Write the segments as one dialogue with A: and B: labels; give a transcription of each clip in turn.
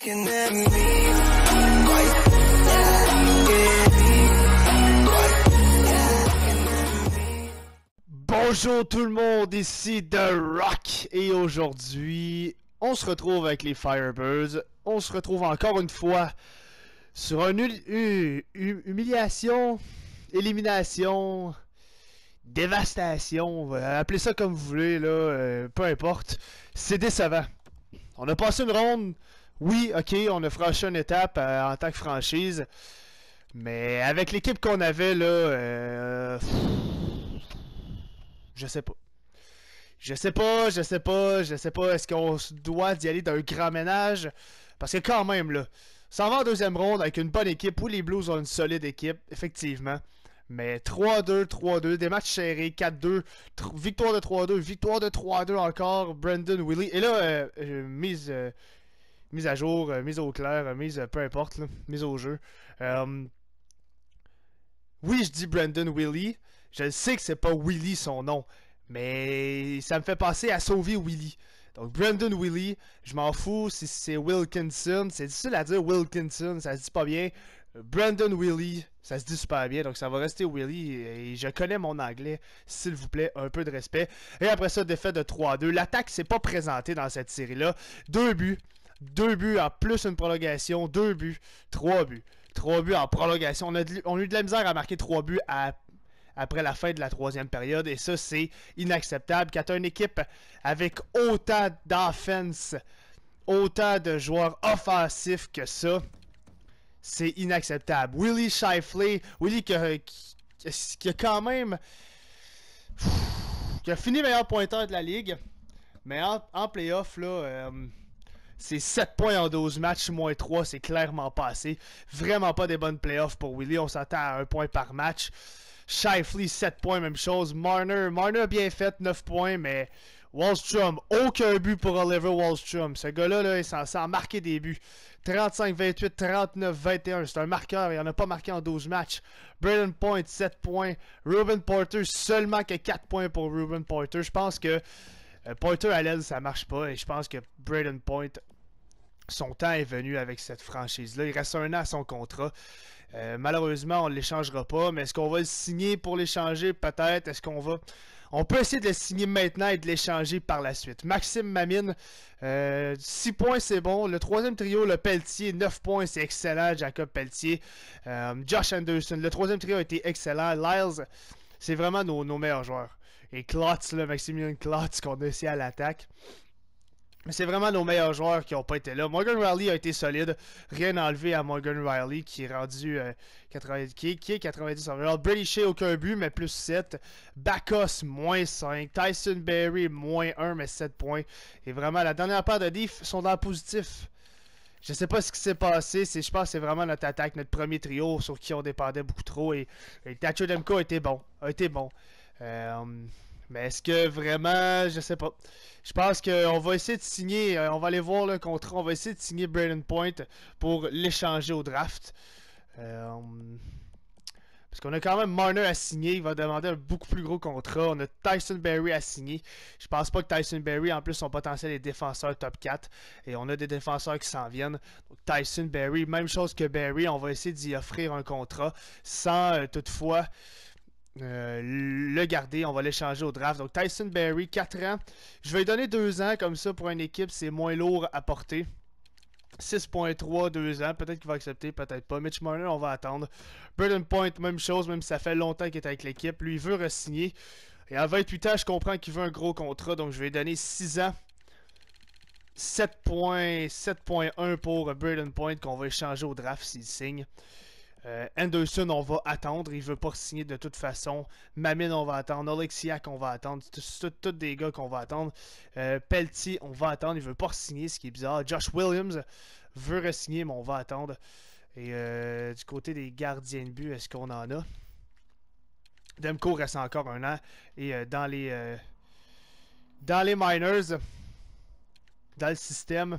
A: Bonjour tout le monde, ici The Rock et aujourd'hui on se retrouve avec les Firebirds, on se retrouve encore une fois sur une humiliation, élimination, dévastation, appelez ça comme vous voulez, là, euh, peu importe, c'est décevant. On a passé une ronde oui, ok, on a franchi une étape euh, en tant que franchise, mais avec l'équipe qu'on avait là, euh, je sais pas. Je sais pas, je sais pas, je sais pas. Est-ce qu'on doit d'y aller d'un grand ménage? Parce que quand même, là, Ça va en deuxième ronde avec une bonne équipe où les Blues ont une solide équipe, effectivement. Mais 3-2, 3-2, des matchs serrés, 4-2, victoire de 3-2, victoire de 3-2 encore, Brandon Willy. Et là, euh, mise, mise à jour, euh, mise au clair, euh, mise euh, peu importe, mise au jeu. oui, je dis Brandon Willy. Je sais que c'est pas Willy son nom, mais ça me fait passer à sauver Willy. Donc Brandon Willy, je m'en fous si c'est Wilkinson. C'est difficile à dire Wilkinson, ça se dit pas bien. Brandon Willy, ça se dit super bien, donc ça va rester Willy Et je connais mon anglais, s'il vous plaît, un peu de respect. Et après ça, défaite de 3-2. L'attaque s'est pas présentée dans cette série-là. Deux buts. Deux buts en plus une prolongation. Deux buts. Trois buts. Trois buts en prolongation. On a, eu de la misère à marquer trois buts après la fin de la troisième période. Et ça, c'est inacceptable. Quand tu as une équipe avec autant d'offense, autant de joueurs offensifs que ça, c'est inacceptable. Willie Shifley, Willy qui, qui, a quand même. qui a fini meilleur pointeur de la ligue. Mais en, playoff, là, euh, c'est 7 points en 12 matchs, moins 3, c'est clairement pas assez. Vraiment pas des bonnes playoffs pour Willie. On s'attend à un point par match. Shifley, 7 points, même chose. Marner, Marner bien fait, 9 points, mais Wallstrom, aucun but pour Oliver Wallstrom. Ce gars-là, là, il s'en sort marquer des buts. 35, 28, 39, 21. C'est un marqueur, il en a pas marqué en 12 matchs. Braden Point, 7 points. Ruben Porter, seulement que 4 points pour Ruben Porter. Je pense que euh, Porter à l'aide, ça marche pas. Et je pense que Braden Point son temps est venu avec cette franchise-là. Il reste un an à son contrat. Euh, malheureusement, on ne l'échangera pas, mais est-ce qu'on va le signer pour l'échanger Peut-être. Est-ce qu'on va. On peut essayer de le signer maintenant et de l'échanger par la suite. Maxime Mamine, 6 euh, points, c'est bon. Le troisième trio, le Pelletier, 9 points, c'est excellent. Jacob Pelletier, euh, Josh Anderson, le troisième trio a été excellent. Lyles, c'est vraiment nos, meilleurs joueurs. Et Klotz, le Maximilien Klotz, qu'on a essayé à l'attaque. Mais c'est vraiment nos meilleurs joueurs qui n'ont pas été là. Morgan Riley a été solide. Rien à à Morgan Riley qui est rendu 90, euh, qui, 90 aucun but, mais plus 7. Bacos, moins 5. Tyson Berry, moins 1, mais 7 points. Et vraiment, la dernière part de Leafs sont dans le positif. Je sais pas ce qui s'est passé. je pense que c'est vraiment notre attaque, notre premier trio sur qui on dépendait beaucoup trop. Et, et Demko a été bon. A été bon. Euh, mais est-ce que vraiment, je sais pas. Je pense qu'on va essayer de signer, euh, on va aller voir le contrat, on va essayer de signer Brandon Point pour l'échanger au draft. Euh, parce qu'on a quand même Marner à signer, il va demander un beaucoup plus gros contrat. On a Tyson Berry à signer. Je pense pas que Tyson Berry, en plus, son potentiel est défenseur top 4. Et on a des défenseurs qui s'en viennent. Donc, Tyson Berry, même chose que Berry, on va essayer d'y offrir un contrat sans euh, toutefois euh, le garder, on va l'échanger au draft. Donc Tyson Berry, 4 ans. Je vais lui donner 2 ans comme ça pour une équipe, c'est moins lourd à porter. 6.3, 2 ans. Peut-être qu'il va accepter, peut-être pas. Mitch Marner, on va attendre. Burden Point, même chose, même si ça fait longtemps qu'il est avec l'équipe. Lui, il veut re-signer. Et à 28 ans, je comprends qu'il veut un gros contrat, donc je vais lui donner 6 ans. 7.1 pour Burden Point qu'on va échanger au draft s'il signe. Euh, Anderson, on va attendre. Il veut pas signer de toute façon. Mamine, on va attendre. Oleksiak, on va attendre. Toutes tous des gars qu'on va attendre. Euh, Pelty, on va attendre. Il veut pas signer, ce qui est bizarre. Josh Williams veut re-signer, mais on va attendre. Et euh, du côté des gardiens de but, est-ce qu'on en a Demko reste encore un an. Et euh, dans les. dans les miners, dans le système,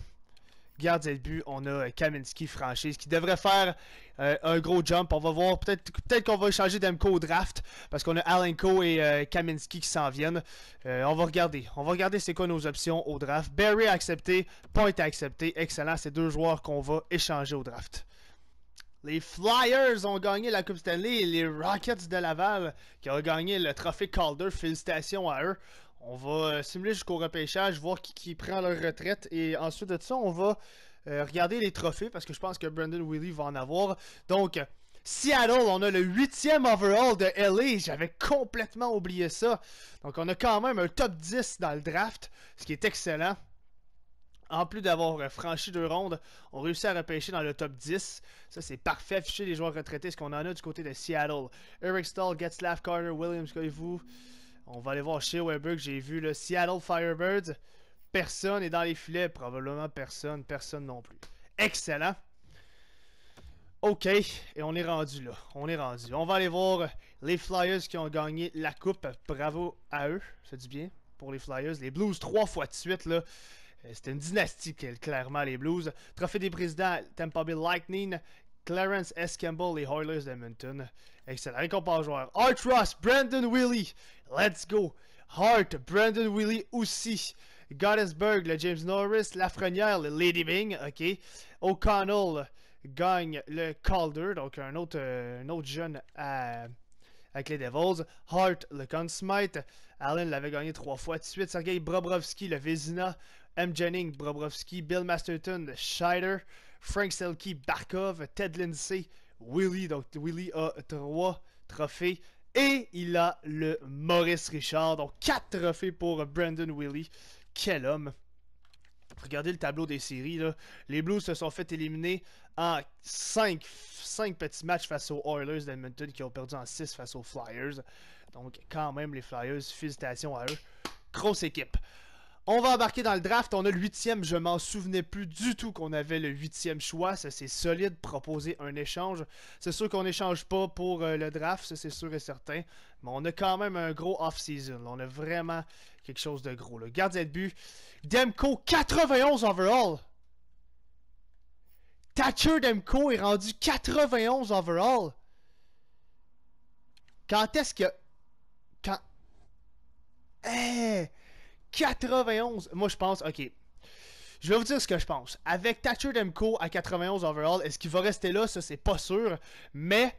A: Gardez le but. On a euh, Kaminski franchise qui devrait faire euh, un gros jump. On va voir. Peut-être qu'on va échanger d'Emco au draft parce qu'on a Alenko et euh, Kaminski qui s'en viennent. on va regarder. On va regarder c'est quoi nos options au draft. Barry a accepté. Point a accepté. Excellent. C'est deux joueurs qu'on va échanger au draft. Les Flyers ont gagné la Coupe Stanley et les Rockets de Laval qui ont gagné le trophée Calder. Félicitations à eux on va euh, simuler jusqu'au repêchage, voir qui, prend leur retraite. Et ensuite de ça, on va euh, regarder les trophées parce que je pense que Brandon Willie va en avoir. Donc, Seattle, on a le huitième overall de LA. J'avais complètement oublié ça. Donc, on a quand même un top 10 dans le draft, ce qui est excellent. En plus d'avoir euh, franchi deux rondes, on réussit à repêcher dans le top 10. Ça, c'est parfait. Afficher les joueurs retraités, ce qu'on en a du côté de Seattle. Eric Stahl, Getzlaff, Carter, Williams, que vous. On va aller voir chez Weber j'ai vu le Seattle Firebirds. Personne est dans les filets. Probablement personne. Personne non plus. Excellent. OK. Et on est rendu là. On est rendu. On va aller voir les Flyers qui ont gagné la coupe. Bravo à eux. Ça dit du bien pour les Flyers. Les Blues, trois fois de suite, là. Euh, c'était une dynastie, clairement, les Blues. Trophée des présidents, Tampa Bay Lightning, Clarence S. Campbell, les Oilers d'Edmonton. Excellent. Récompense joueur. Art Ross, Brandon Willie. Let's go. Hart, Brandon Willie aussi. Gottesberg, le James Norris. Lafrenière, le Lady Bing. OK. O'Connell gagne le Calder. Donc, un autre, euh, un autre jeune avec les Devils. Hart, le Conn Allen l'avait gagné trois fois de suite. Sergei Brobrovski, le Vezina. M. Jennings, Brobrovski, Bill Masterton, Scheider. Frank Selke, Barkov. Ted Lindsay, Willie. Donc, Willy a trois trophées. Et il a le Maurice Richard. Donc, quatre trophées pour Brandon Willie. Quel homme! Regardez le tableau des séries. Les Blues se sont fait éliminer en 5, 5 petits matchs face aux Oilers d'Edmonton qui ont perdu en 6 face aux Flyers. Donc, quand même, les Flyers, félicitations à eux. Grosse équipe. On va embarquer dans le draft. On a le huitième. Je m'en souvenais plus du tout qu'on avait le huitième choix. Ça, c'est solide. Proposer un échange. C'est sûr qu'on n'échange pas pour euh, le draft. Ça, c'est sûr et certain. Mais on a quand même un gros off-season. On a vraiment quelque chose de gros. Le gardien de but. Demko, 91 overall. Thatcher Demko est rendu 91 overall. Quand est-ce que... Quand... Eh... 91. Moi, je pense, ok. Je vais vous dire ce que je pense. Avec Thatcher Demko à 91 overall, est-ce qu'il va rester là Ça, c'est pas sûr. Mais,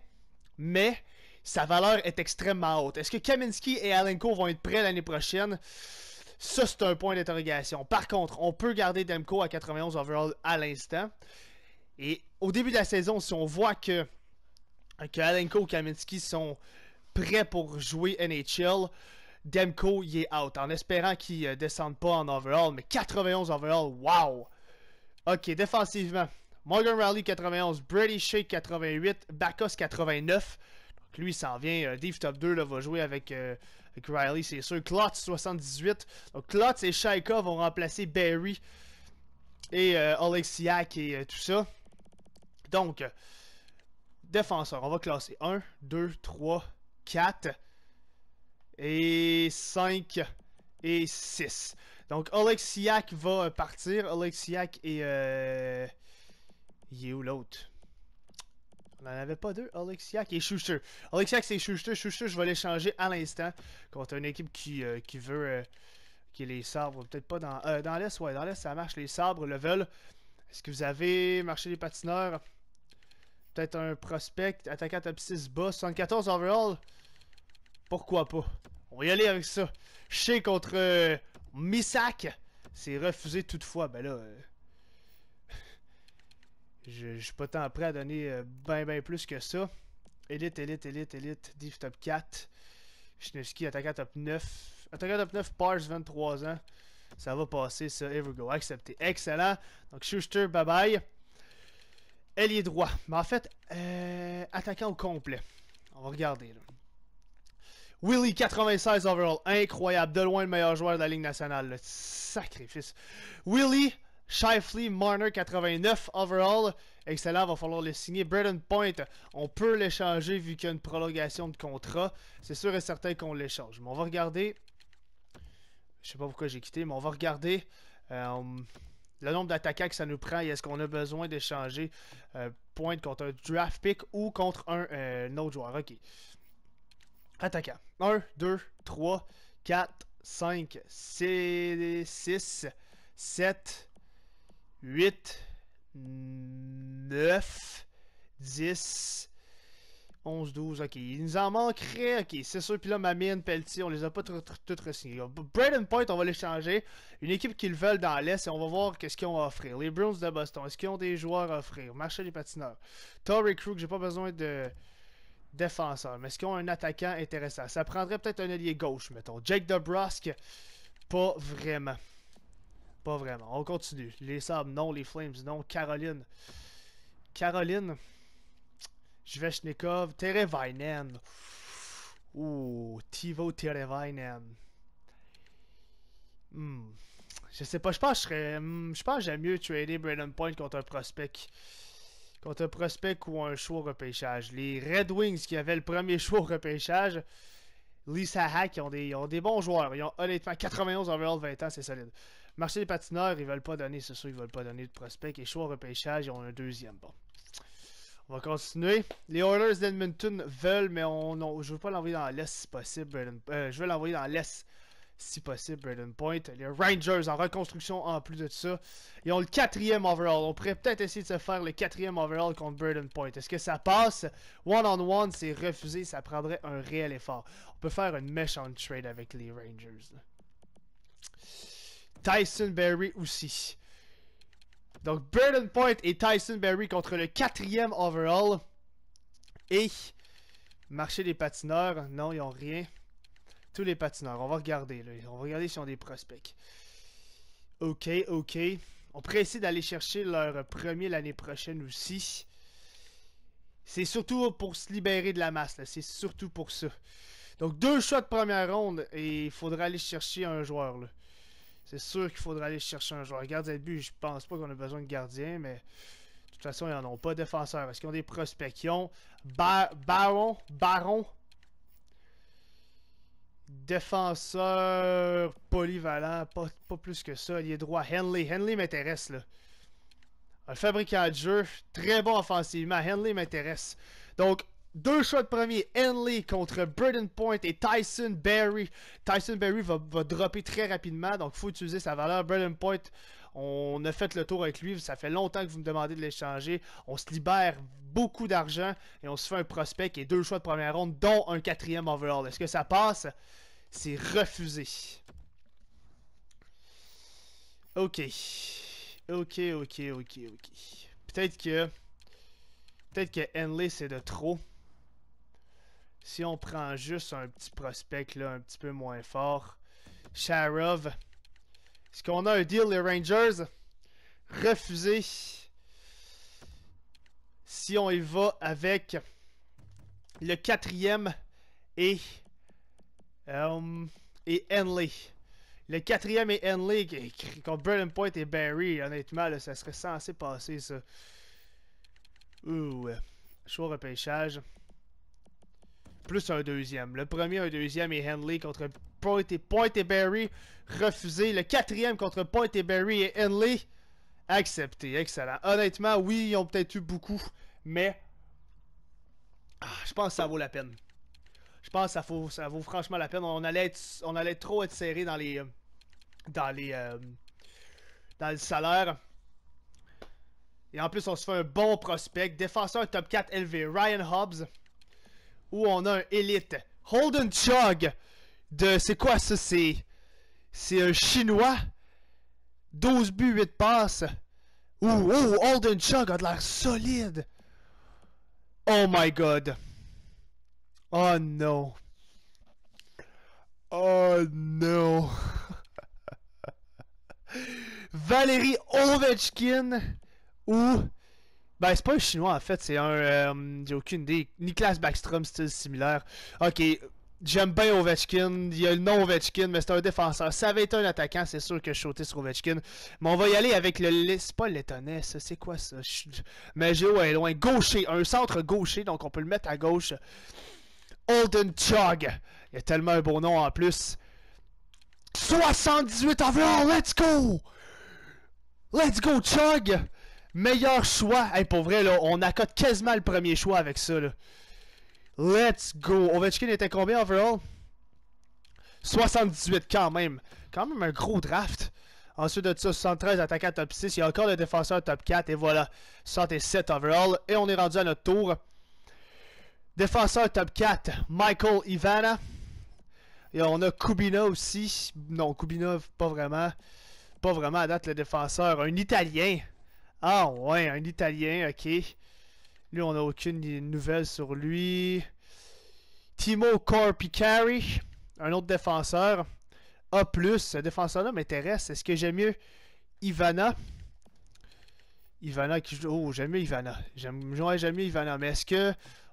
A: mais, sa valeur est extrêmement haute. Est-ce que Kaminski et Alenko vont être prêts l'année prochaine Ça, c'est un point d'interrogation. Par contre, on peut garder Demko à 91 overall à l'instant. Et au début de la saison, si on voit que, que Alenko et Kaminski sont prêts pour jouer NHL, Demko, il est out. En espérant qu'il ne euh, descende pas en overall, mais 91 overall, wow! Ok, défensivement, Morgan Riley 91, Brady Shake 88, Bakos, 89. Donc lui, il s'en vient. Euh, Dave Top 2 va jouer euh, avec, Riley, c'est sûr. Klotz 78. Donc Klotz et Shaika vont remplacer Barry et euh, Oleksiak et tout ça. Donc, défenseur, on va classer 1, 2, 3, 4 et 5 et 6. Donc Oleksiak va euh, partir. Oleksiak et... Euh... Il est où l'autre On n'en avait pas deux. Oleksiak et Schuster. Oleksiak c'est Schuster. Schuster je vais l'échanger à l'instant contre une équipe qui, euh, qui veut... Euh, qui les sabres. Peut-être pas dans... l'Est, ouais. Dans l'Est ça marche. Les sabres le veulent. Est-ce que vous avez marché les patineurs Peut-être un prospect. Attaquant top 6 boss. 74 overall. Pourquoi pas on va y aller avec ça. Chez contre euh, Misak. C'est refusé toutefois. Ben là. Euh, je, suis pas tant prêt à donner euh, ben ben plus que ça. Elite, élite, élite, élite. Div top 4. attaque attaquant top 9. Attaquant top 9, Pars, 23 ans. Ça va passer, ça. Here we go. Accepté. Excellent. Donc, Schuster, bye bye. est droit. Mais en fait, euh, attaquant au complet. On va regarder. Là. Willie, 96 overall. Incroyable. De loin le meilleur joueur de la Ligue nationale. sacrifice. Willie, Shifley, Marner, 89 overall. Excellent, va falloir le signer. Braden Point, on peut l'échanger vu qu'il y a une prolongation de contrat. C'est sûr et certain qu'on l'échange. Mais on va regarder. Je sais pas pourquoi j'ai quitté, mais on va regarder euh, le nombre d'attaquants que ça nous prend est-ce qu'on a besoin d'échanger euh, Point contre un draft pick ou contre un euh, autre joueur. Ok. Attaquant. 1, 2, 3, 4, 5, 6, 7, 8, 9, 10, 11, 12, ok. Il nous en manquerait, ok. C'est sûr, puis là, Mamine, Pelletier, on les a pas toutes re-signés. Braden Point, on va les changer. Une équipe qu'ils veulent dans l'Est et on va voir qu'est-ce qu'ils ont à offrir. Les Bruins de Boston, est-ce qu'ils ont des joueurs à offrir? Marché des patineurs. Torrey Crew, j'ai pas besoin de défenseur. Mais est-ce qu'ils ont un attaquant intéressant? Ça prendrait peut-être un allié gauche, mettons. Jake DeBrusque, pas vraiment. Pas vraiment. On continue. Les Sables, non. Les Flames, non. Caroline. Caroline. Jveshnikov. Terevainen. Ouh. Tivo Terevainen. Hmm. Je sais pas. Je pense que je hmm, Je pense j'aime mieux trader Brandon Point contre un prospect contre un prospect ou un choix au repêchage. Les Red Wings qui avaient le premier choix au repêchage, Lisa Hack, ils ont, des, ont des bons joueurs. Ils ont honnêtement 91 overall 20 ans, c'est solide. Marché des patineurs, ils veulent pas donner, c'est sûr, ils veulent pas donner de prospect. Et choix au repêchage, ils ont un deuxième. Bon. On va continuer. Les Oilers d'Edmonton veulent, mais on, je veux pas l'envoyer dans l'Est si possible. Euh, je veux l'envoyer dans l'Est si possible, Burden Point. Les Rangers en reconstruction en plus de ça. Ils ont le quatrième overall. On pourrait peut-être essayer de se faire le quatrième overall contre Burden Point. Est-ce que ça passe? One-on-one, c'est refusé. Ça prendrait un réel effort. On peut faire une méchante trade avec les Rangers. Tyson Berry aussi. Donc, Burden Point et Tyson Berry contre le quatrième overall. Et... Marché des patineurs, non, ils ont rien. Tous les patineurs. On va regarder. Là. On va regarder si on des prospects. Ok, ok. On précise d'aller chercher leur premier l'année prochaine aussi. C'est surtout pour se libérer de la masse. C'est surtout pour ça. Donc deux choix de première ronde et il faudra aller chercher un joueur. là. C'est sûr qu'il faudra aller chercher un joueur. Gardien de but, je pense pas qu'on a besoin de gardien, mais de toute façon, ils en ont pas. défenseur, est-ce qu'ils ont des prospects Ils ont Baron, Baron défenseur polyvalent, pas, plus que ça. Il est droit. Henley, Henley m'intéresse là. Un fabricant de jeu, très bon offensivement. Henley m'intéresse. Donc, deux choix de premier, Henley contre Braden Point et Tyson Berry. Tyson Berry va, va dropper très rapidement, donc faut utiliser sa valeur. Braden Point on a fait le tour avec lui. Ça fait longtemps que vous me demandez de l'échanger. On se libère beaucoup d'argent et on se fait un prospect et deux choix de première ronde, dont un quatrième overall. Est-ce que ça passe? C'est refusé. Ok. Ok, ok, ok, ok. Peut-être que... Peut-être que Henley, c'est de trop. Si on prend juste un petit prospect, là, un petit peu moins fort. Sharov, est-ce qu'on a un deal, les Rangers? Refusé. Si on y va avec le quatrième et, euh, et Henley. Le quatrième et Henley contre Burnham Point et Barry. Honnêtement, ça serait censé passer, ça. Ouh, euh, choix repêchage. Plus un deuxième. Le premier, un deuxième et Henley contre Point et, Barry refusé. Le quatrième contre Point et Barry et Henley accepté. Excellent. Honnêtement, oui, ils ont peut-être eu beaucoup, mais ah, je pense que ça vaut la peine. Je pense que ça vaut, ça vaut franchement la peine. On allait, être, on allait trop être serré dans les dans les euh, dans le salaire. Et en plus, on se fait un bon prospect. Défenseur top 4 élevé, Ryan Hobbs. Où on a un élite. Holden Chug de. C'est quoi ça? C'est. C'est un Chinois. 12 buts, 8 passes. Ouh, oh, Alden Chug a de l'air solide. Oh my god. Oh non. Oh non. Valérie Ovechkin ou. Ben, c'est pas un chinois en fait, c'est un. Euh, j'ai aucune idée. Niklas Backstrom, style similaire. Ok, J'aime bien Ovechkin. Il y a le nom Ovechkin, mais c'est un défenseur. Ça avait été un attaquant, c'est sûr que je sautais sur Ovechkin. Mais on va y aller avec le. C'est pas l'étonné ça. C'est quoi ça? Mais Géo est loin. Gaucher. Un centre gaucher, donc on peut le mettre à gauche. Holden Chug, Il a tellement un beau nom en plus. 78 avions, Let's go! Let's go, Chug Meilleur choix. Hey, pour vrai, là, on accote quasiment le premier choix avec ça. Là. Let's go! Ovechkin était combien overall? 78 quand même. Quand même un gros draft. Ensuite de ça, 73 attaquant top 6. Il y a encore le défenseur top 4. Et voilà, 107 overall. Et on est rendu à notre tour. Défenseur top 4, Michael Ivana. Et on a Kubina aussi. Non, Kubina, pas vraiment. Pas vraiment à date le défenseur. Un Italien. Ah ouais, un Italien, ok. Lui, on n'a aucune nouvelle sur lui. Timo Corpicari, un autre défenseur. A+, ce défenseur-là m'intéresse. Est-ce que j'aime mieux Ivana Ivana qui joue. Oh, j'aime mieux Ivana. J'aime mieux Ivana. Mais est-ce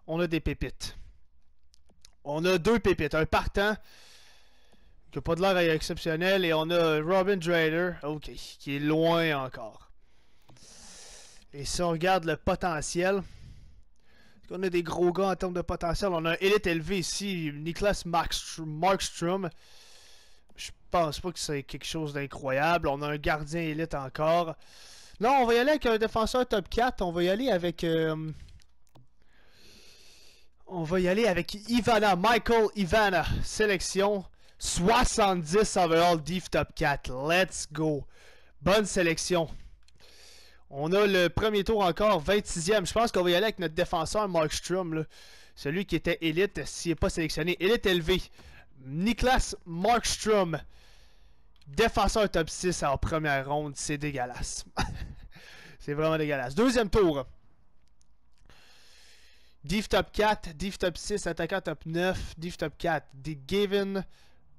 A: qu'on a des pépites On a deux pépites. Un partant qui n'a pas de l'air exceptionnel. Et on a Robin Drader. Ok. Qui est loin encore. Et si on regarde le potentiel. On a des gros gars en termes de potentiel. On a un élite élevé ici, Niklas Markstrom. Je pense pas que c'est quelque chose d'incroyable. On a un gardien élite encore. Non, on va y aller avec un défenseur top 4. On va y aller avec. Euh, on va y aller avec Ivana, Michael Ivana. Sélection 70 overall Div top 4. Let's go. Bonne sélection. On a le premier tour encore, 26e. Je pense qu'on va y aller avec notre défenseur Markstrom, celui qui était élite s'il n'est pas sélectionné. Élite élevé. Niklas Markstrom, défenseur top 6 en première ronde, c'est dégueulasse. c'est vraiment dégueulasse. Deuxième tour. Div top 4, Div top 6, attaquant top 9, Div top 4, The Gavin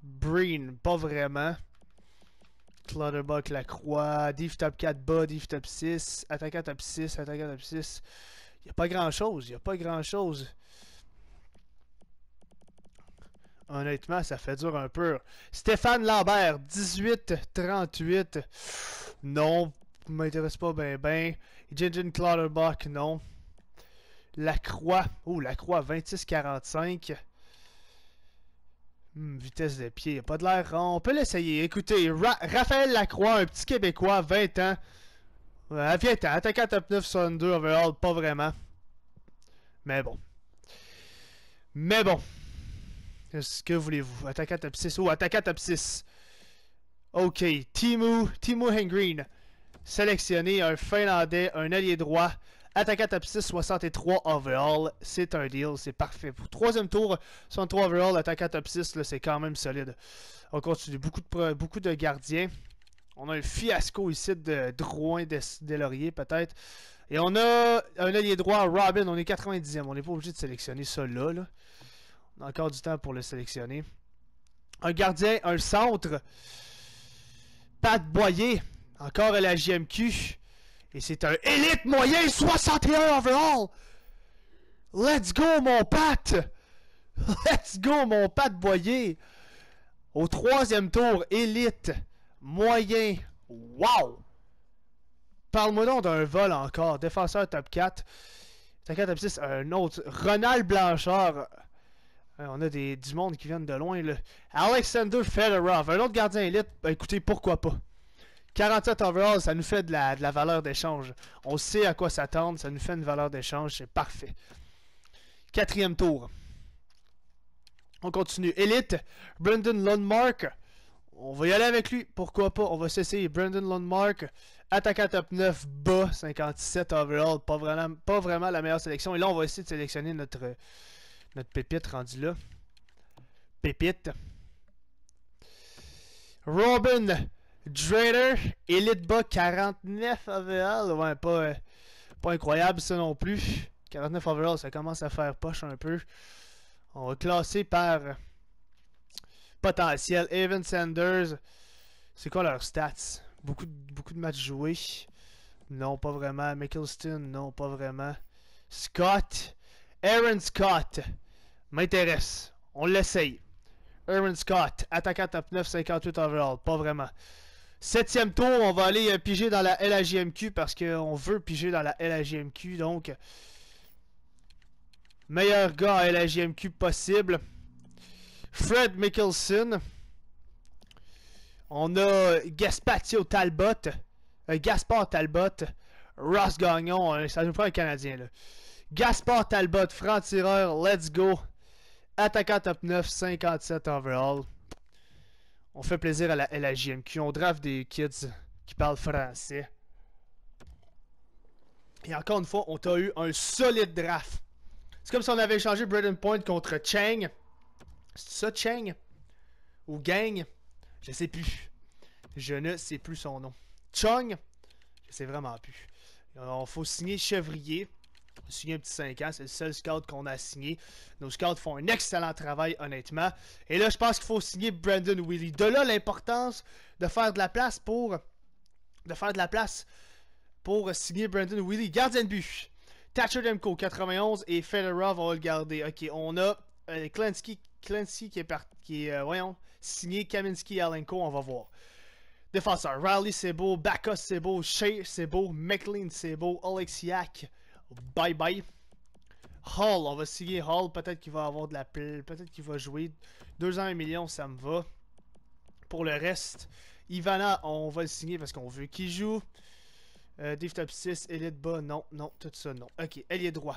A: Breen, pas vraiment. Clutterbuck Lacroix, Div top 4 bas, Div top 6, attaquant top 6, attaquant top 6. Il a pas grand chose, il n'y a pas grand chose. Honnêtement, ça fait dur un peu. Stéphane Lambert, 18-38. Non, m'intéresse pas ben ben. Jinjin Clutterbuck, non. Lacroix, oh croix, 26-45. Hmm, vitesse des pieds, a pas de l'air rond. On peut l'essayer. Écoutez, Raphaël Lacroix, un petit Québécois, 20 ans. Euh, 20 ans, attaquant top 9 2 overall, pas vraiment. Mais bon. Mais bon. Qu'est-ce que voulez-vous? Attaquant top 6. Oh, attaquant top 6. Ok, Timu, Timu Hengreen. Sélectionné, un Finlandais, un allié droit attaquant top 6, 63 overall. C'est un deal, c'est parfait. Pour troisième tour, 63 overall, attaquant top 6, c'est quand même solide. On continue, beaucoup de, beaucoup de gardiens. On a un fiasco ici de Drouin, des, Lauriers peut-être. Et on a un allié droit, Robin, on est 90e. On n'est pas obligé de sélectionner ça là, On a encore du temps pour le sélectionner. Un gardien, un centre. Pat Boyer, encore à la JMQ. Et c'est un élite moyen 61 overall. Let's go, mon Pat! Let's go, mon Pat Boyer! Au troisième tour, élite, moyen, wow! Parle-moi donc d'un vol encore. Défenseur top 4. Top 4, top 6, un autre. Ronald Blanchard. Euh, on a des, du monde qui viennent de loin. Là. Alexander Fedorov, un autre gardien élite. Ben, écoutez, pourquoi pas? 47 overall, ça nous fait de la, de la valeur d'échange. On sait à quoi s'attendre, ça nous fait une valeur d'échange, c'est parfait. Quatrième tour. On continue. Elite, Brendan Lundmark. On va y aller avec lui, pourquoi pas, on va s'essayer. Brendan Lundmark, attaquant top 9, bas, 57 overall, pas vraiment, pas vraiment la meilleure sélection. Et là, on va essayer de sélectionner notre, notre pépite rendu là. Pépite. Robin Drader, Elite Bas 49 overall. Ouais, euh, pas, incroyable ça non plus. 49 overall, ça commence à faire poche un peu. On va classer par potentiel. Evan Sanders, c'est quoi leurs stats beaucoup de, beaucoup de matchs joués. Non, pas vraiment. Mickelson, non, pas vraiment. Scott, Aaron Scott, m'intéresse. On l'essaye. Aaron Scott, attaquant top 9, 58 overall, pas vraiment. Septième tour, on va aller euh, piger dans la LAGMQ parce qu'on veut piger dans la LAGMQ Donc, meilleur gars à LAJMQ possible. Fred Mickelson. On a Gaspatio Talbot. Euh, Gaspard Talbot. Ross Gagnon. Euh, ça nous prend un Canadien là. Gaspard Talbot, franc-tireur, let's go. Attaquant top 9, 57 overall. On fait plaisir à la LAJMQ. On draft des kids qui parlent français. Et encore une fois, on t'a eu un solide draft. C'est comme si on avait échangé Braden Point contre Chang. C'est ça, Chang Ou Gang Je sais plus. Je ne sais plus son nom. Chung Je sais vraiment plus. Il euh, faut signer Chevrier signer un petit 5 ans. C'est le seul scout qu'on a signé. Nos scouts font un excellent travail, honnêtement. Et là, je pense qu'il faut signer Brandon Willy De là, l'importance de faire de la place pour. De faire de la place pour signer Brandon Willy Gardien de but. Thatcher Demko, 91. Et Fedorov, on va le garder. Ok, on a euh, qui est, parti, qui euh, voyons, signé Kaminski Alenko. On va voir. Défenseur, Riley c'est beau, Bakos c'est beau, Shea c'est beau, McLean c'est beau, Alexiak Bye bye. Hall, on va signer Hall. Peut-être qu'il va avoir de la Peut-être qu'il va jouer. 2 ans, 1 million, ça me va. Pour le reste, Ivana, on va le signer parce qu'on veut qu'il joue. Euh, Dave top 6, Elite bas, non, non, tout ça, non. Ok, ailier droit.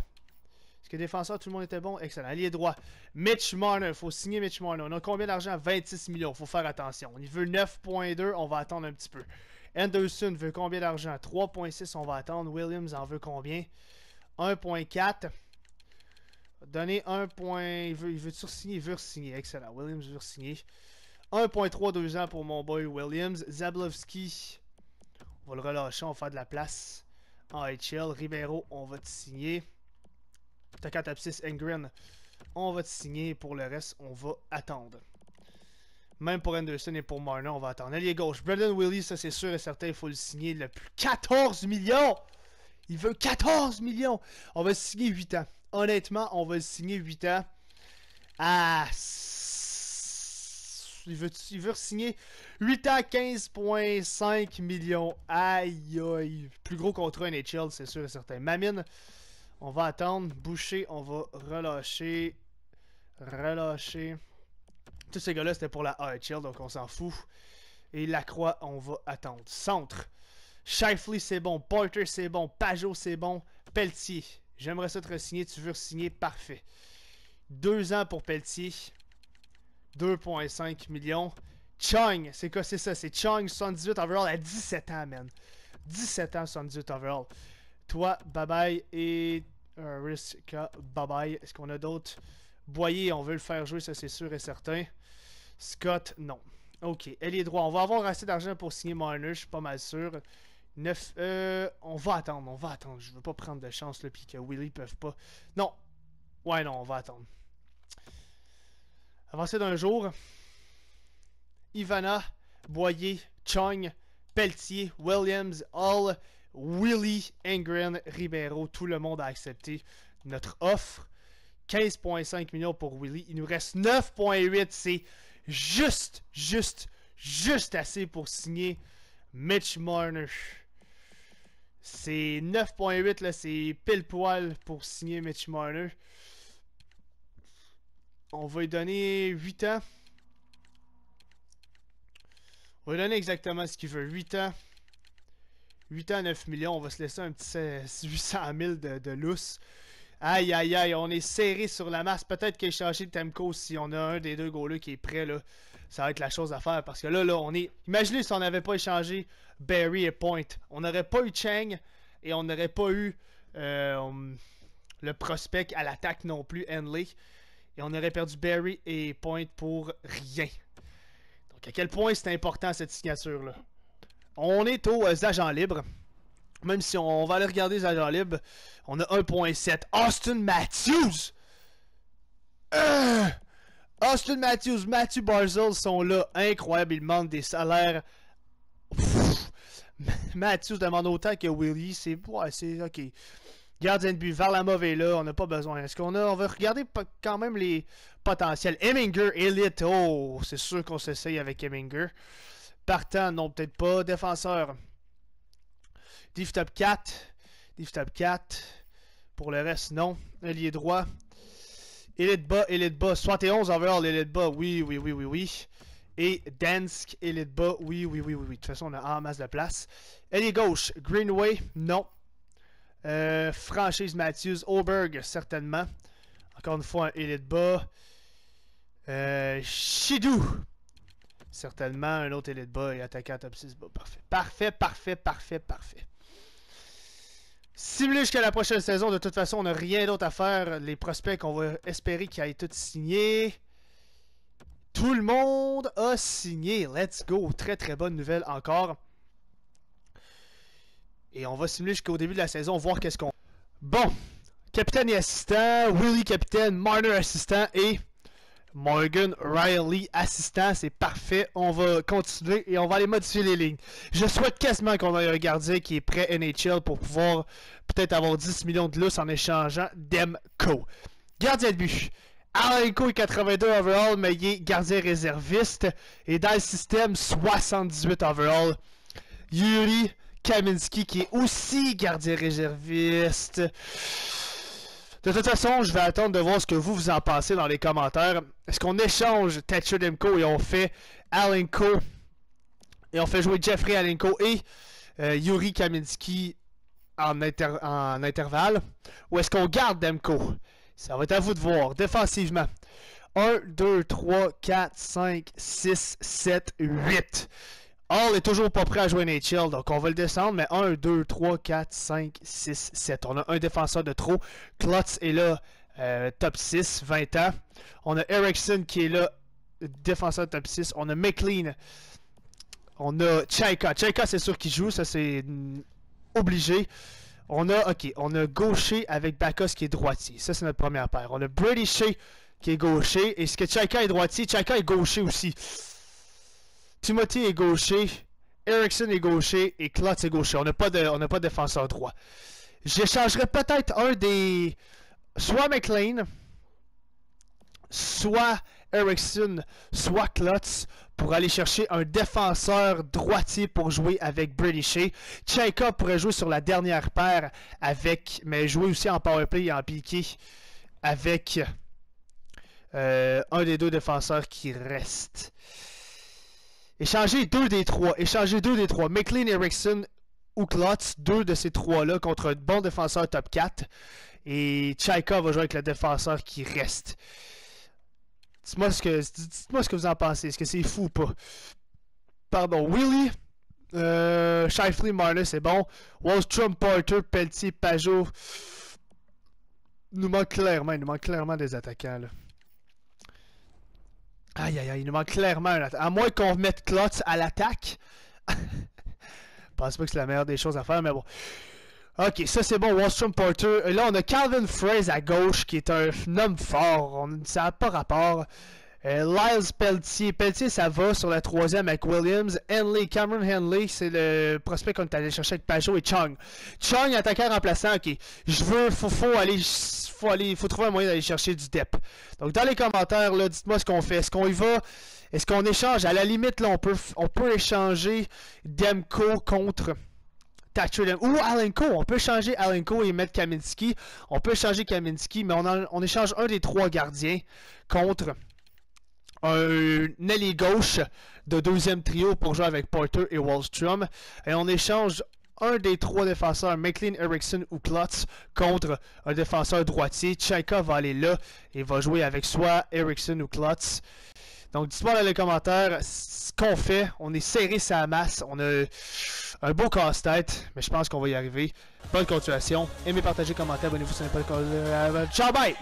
A: Est-ce que défenseur, tout le monde était bon? Excellent. Allié droit. Mitch Marner. faut signer Mitch Marner. On a combien d'argent? 26 millions. Il faut faire attention. Il veut 9.2. On va attendre un petit peu. Anderson veut combien d'argent? 3.6. On va attendre. Williams en veut combien? 1.4. Donner 1. Point... Il veut, tu signer, il veut signer. Excellent. Williams veut signer. 1.3, deux ans pour mon boy Williams. Zablowski, on va le relâcher, on va faire de la place en HL. Ribeiro, on va te signer. Takatapsis Engrin... on va te signer. Pour le reste, on va attendre. Même pour Anderson et pour Marner, on va attendre. Allié gauche, Brendan Willis, ça c'est sûr et certain, il faut le signer le plus 14 millions! Il veut 14 millions. On va signer 8 ans. Honnêtement, on va signer 8 ans. Ah, il veut, il signer 8 ans 15,5 millions. Aïe aïe. Plus gros contrat NHL, c'est sûr et certain. Mamine, on va attendre. Boucher, on va relâcher. Relâcher. Tous ces gars-là, c'était pour la AHL, donc on s'en fout. Et la croix, on va attendre. Centre. Shifley, c'est bon. Porter, c'est bon. Pajot, c'est bon. Pelletier, j'aimerais ça te signer. Tu veux signer Parfait. Deux ans pour Pelletier. 2,5 millions. Chung, c'est quoi c'est ça? C'est Chung, 78 overall à 17 ans, man. 17 ans, 78 overall. Toi, bye bye et euh, Riska, bye bye. Est-ce qu'on a d'autres? Boyer, on veut le faire jouer, ça c'est sûr et certain. Scott, non. Ok, elle est droit. On va avoir assez d'argent pour signer Marner, je suis pas mal sûr. 9. Euh, on va attendre, on va attendre. Je veux pas prendre de chance, là, puis que Willy peuvent pas. Non. Ouais, non, on va attendre. Avancé d'un jour. Ivana, Boyer, Chung Pelletier, Williams, Hall, Willy, Engren, Ribeiro, tout le monde a accepté notre offre. 15,5 millions pour Willy. Il nous reste 9,8. C'est juste, juste, juste assez pour signer Mitch Marner. C'est 9.8, là, c'est pile poil pour signer Mitch Marner. On va lui donner 8 ans. On va lui donner exactement ce qu'il veut, 8 ans. 8 ans, 9 millions, on va se laisser un petit 800 000 de, de lousse. Aïe, aïe, aïe, on est serré sur la masse. Peut-être de Temco si on a un des deux gars qui est prêt, là ça va être la chose à faire parce que là, là, on est. Imaginez si on n'avait pas échangé Barry et Point. On n'aurait pas eu Chang et on n'aurait pas eu euh, hum, le prospect à l'attaque non plus, Henley. Et on aurait perdu Barry et Point pour rien. Donc à quel point c'est important cette signature-là. On est aux euh, agents libres. Même si on, va aller regarder les agents libres, on a 1.7. Austin Matthews! Euh Austin Matthews, Matthew Barzell sont là. Incroyable, ils des salaires. Matthews demande autant que Willy, C'est. Ouais, c'est. Ok. Gardien de but, la mauvaise, là, on n'a pas besoin. Est-ce qu'on a. On va regarder quand même les potentiels. Eminger, Elite. Oh, c'est sûr qu'on s'essaye avec Eminger. Partant, non, peut-être pas. Défenseur. Div top 4. Div top 4. Pour le reste, non. Allié droit. Elite bas, Elite bas. 71 overall, Elite bas. Oui, oui, oui, oui, oui. Et Dansk, Elite bas. Oui, oui, oui, oui, oui. De toute façon, on a en masse de place. Elle est gauche. Greenway, non. Euh, franchise Matthews. auberg certainement. Encore une fois, un Elite bas. Euh, Shidou. Certainement, un autre Elite bas et attaquant top 6 bas. Parfait. Parfait, parfait, parfait, parfait. Simuler jusqu'à la prochaine saison. De toute façon, on n'a rien d'autre à faire. Les prospects qu'on va espérer qu'ils aillent tout signer. Tout le monde a signé. Let's go. Très très bonne nouvelle encore. Et on va simuler jusqu'au début de la saison, voir qu'est-ce qu'on... Bon. Capitaine et assistant, Willy capitaine, Marner assistant et... Morgan Riley, assistant, c'est parfait. On va continuer et on va aller modifier les lignes. Je souhaite quasiment qu'on ait un gardien qui est prêt NHL pour pouvoir peut-être avoir 10 millions de lus en échangeant Demco. Gardien de but. Alenko est 82 overall, mais il est gardien réserviste. Et dans le système, 78 overall. Yuri Kaminski qui est aussi gardien réserviste. De toute façon, je vais attendre de voir ce que vous vous en pensez dans les commentaires. Est-ce qu'on échange Thatcher Demko et on fait Alenko et on fait jouer Jeffrey Alenko et euh, Yuri Kaminski en, en intervalle ou est-ce qu'on garde Demko Ça va être à vous de voir défensivement. 1, 2, 3, 4, 5, 6, 7, 8. Hall est toujours pas prêt à jouer NHL, donc on va le descendre, mais 1, 2, 3, 4, 5, 6, 7. On a un défenseur de trop. Klotz est là, euh, top 6, 20 ans. On a Erickson qui est là, défenseur top 6. On a McLean. On a Chaika. Chaika, c'est sûr qu'il joue, ça c'est mm, obligé. On a, ok, on a gaucher avec Bacos qui est droitier. Ça, c'est notre première paire. On a Brady qui est gaucher. Et ce que Chaika est droitier, Chaika est gaucher aussi. Timothy est gaucher, Erickson est gaucher et Klotz est gaucher. On n'a pas, de, on pas défenseur droit. J'échangerais peut-être un des. Soit McLean, soit Erickson, soit Klotz pour aller chercher un défenseur droitier pour jouer avec Shea. Chayka pourrait jouer sur la dernière paire avec. Mais jouer aussi en powerplay et en piqué avec. Euh, un des deux défenseurs qui restent. Échanger deux des trois. Échanger deux des trois. McLean, Erickson ou Klotz, deux de ces trois-là contre un bon défenseur top 4. Et Tchaika va jouer avec le défenseur qui reste. Dites-moi ce, que, ce que vous en pensez. Est-ce que c'est fou ou pas? Pardon, Willy, euh, Shifley, c'est bon. Wallstrom, Porter, Pelletier, Pajot. nous manque clairement, il nous manque clairement des attaquants. Là. Aïe, aïe, aïe, il nous manque clairement un attaque, À moins qu'on remette Klotz à l'attaque. Je pense pas que c'est la meilleure des choses à faire, mais bon. Ok, ça c'est bon, Wallstrom Porter. là, on a Calvin Fraze à gauche, qui est un homme fort. On, ça n'a pas rapport. Euh, Lyles Peltier Peltier, ça va sur la troisième avec Williams. Henley, Cameron Henley, c'est le prospect qu'on est allé chercher avec Pajot et Chung. Chung, attaquant remplaçant, ok. Je veux, foufou, faut aller il faut trouver un moyen d'aller chercher du dep. Donc dans les commentaires, dites-moi ce qu'on fait. Est-ce qu'on y va? Est-ce qu'on échange? À la limite, on peut, on peut échanger Demko contre Thatcher ou Alenko. On peut changer Alenko et mettre Kaminski. On peut échanger Kaminski, mais on, échange un des trois gardiens contre un ailier gauche de deuxième trio pour jouer avec Porter et Wallstrom. Et on échange un des trois défenseurs, McLean, Erickson ou Klotz, contre un défenseur droitier. Tchaika va aller là et va jouer avec soit Erickson ou Klotz. Donc, dites-moi dans les commentaires ce qu'on fait. On est serré sa masse. On a un beau casse-tête, mais je pense qu'on va y arriver. Bonne continuation. Aimez, partagez, commentez, abonnez-vous si ce n'est pas le cas. Ciao, bye!